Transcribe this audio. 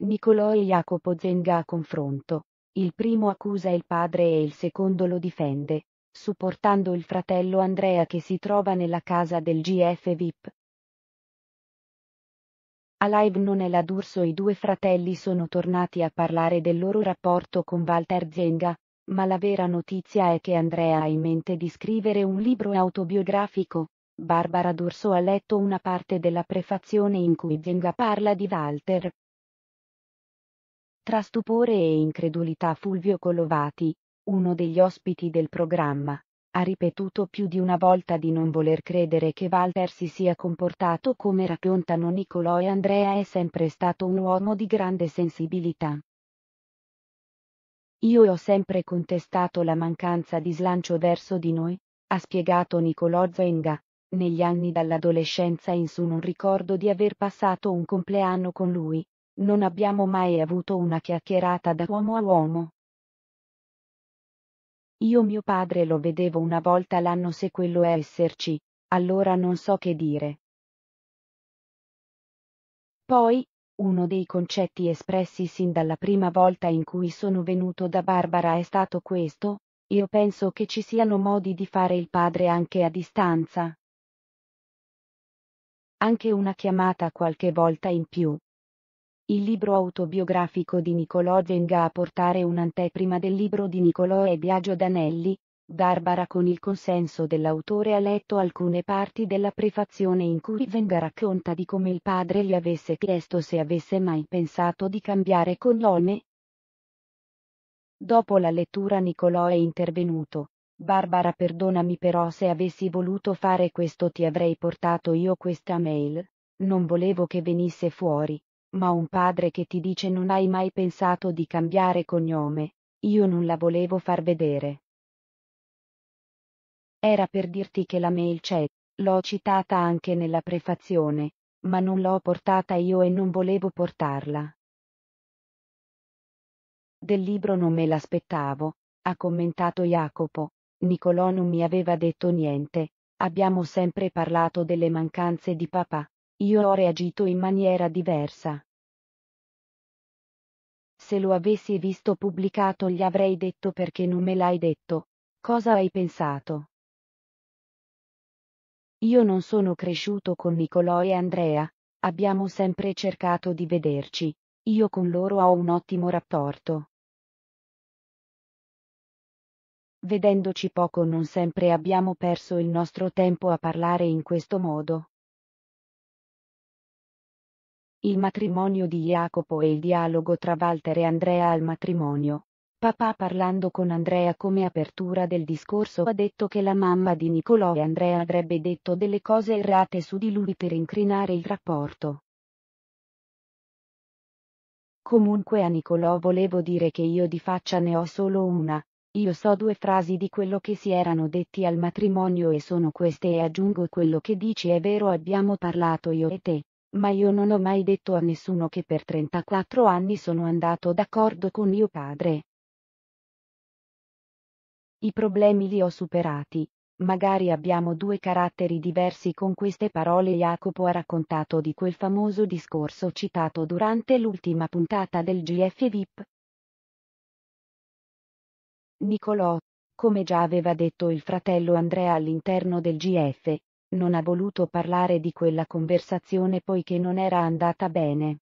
Nicolò e Jacopo Zenga a confronto. Il primo accusa il padre e il secondo lo difende, supportando il fratello Andrea che si trova nella casa del GF VIP. A live non è la D'Urso i due fratelli sono tornati a parlare del loro rapporto con Walter Zenga, ma la vera notizia è che Andrea ha in mente di scrivere un libro autobiografico. Barbara D'Urso ha letto una parte della prefazione in cui Zenga parla di Walter, tra stupore e incredulità Fulvio Colovati, uno degli ospiti del programma, ha ripetuto più di una volta di non voler credere che Walter si sia comportato come raccontano Nicolò e Andrea è sempre stato un uomo di grande sensibilità. Io ho sempre contestato la mancanza di slancio verso di noi, ha spiegato Nicolò Zenga, negli anni dall'adolescenza in su non ricordo di aver passato un compleanno con lui, non abbiamo mai avuto una chiacchierata da uomo a uomo. Io mio padre lo vedevo una volta l'anno se quello è esserci, allora non so che dire. Poi, uno dei concetti espressi sin dalla prima volta in cui sono venuto da Barbara è stato questo, io penso che ci siano modi di fare il padre anche a distanza. Anche una chiamata qualche volta in più, il libro autobiografico di Niccolò venga a portare un'anteprima del libro di Niccolò e Biagio Danelli, Barbara con il consenso dell'autore ha letto alcune parti della prefazione in cui Venga racconta di come il padre gli avesse chiesto se avesse mai pensato di cambiare cognome. Dopo la lettura Niccolò è intervenuto. Barbara perdonami però se avessi voluto fare questo ti avrei portato io questa mail. Non volevo che venisse fuori. Ma un padre che ti dice non hai mai pensato di cambiare cognome, io non la volevo far vedere. Era per dirti che la mail c'è, l'ho citata anche nella prefazione, ma non l'ho portata io e non volevo portarla. Del libro non me l'aspettavo, ha commentato Jacopo, Nicolò non mi aveva detto niente, abbiamo sempre parlato delle mancanze di papà, io ho reagito in maniera diversa. Se lo avessi visto pubblicato gli avrei detto perché non me l'hai detto, cosa hai pensato? Io non sono cresciuto con Nicolò e Andrea, abbiamo sempre cercato di vederci, io con loro ho un ottimo rapporto. Vedendoci poco non sempre abbiamo perso il nostro tempo a parlare in questo modo. Il matrimonio di Jacopo e il dialogo tra Walter e Andrea al matrimonio. Papà parlando con Andrea come apertura del discorso ha detto che la mamma di Nicolò e Andrea avrebbe detto delle cose errate su di lui per incrinare il rapporto. Comunque a Nicolò volevo dire che io di faccia ne ho solo una, io so due frasi di quello che si erano detti al matrimonio e sono queste e aggiungo quello che dici è vero abbiamo parlato io e te. Ma io non ho mai detto a nessuno che per 34 anni sono andato d'accordo con mio padre. I problemi li ho superati, magari abbiamo due caratteri diversi con queste parole Jacopo ha raccontato di quel famoso discorso citato durante l'ultima puntata del GF VIP. Nicolò, come già aveva detto il fratello Andrea all'interno del GF, non ha voluto parlare di quella conversazione poiché non era andata bene.